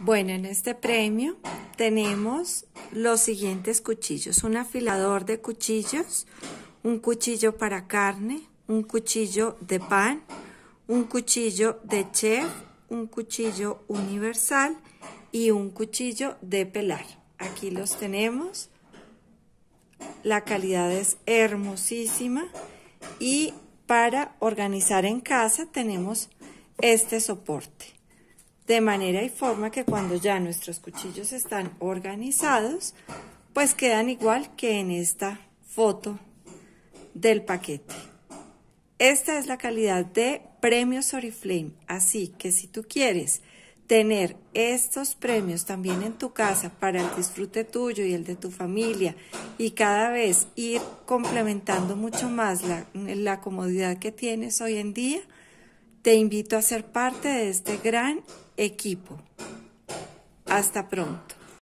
Bueno, en este premio tenemos los siguientes cuchillos. Un afilador de cuchillos, un cuchillo para carne, un cuchillo de pan, un cuchillo de chef, un cuchillo universal y un cuchillo de pelar. Aquí los tenemos. La calidad es hermosísima y para organizar en casa tenemos este soporte de manera y forma que cuando ya nuestros cuchillos están organizados, pues quedan igual que en esta foto del paquete. Esta es la calidad de premios Oriflame, así que si tú quieres tener estos premios también en tu casa para el disfrute tuyo y el de tu familia y cada vez ir complementando mucho más la, la comodidad que tienes hoy en día, te invito a ser parte de este gran equipo. Hasta pronto.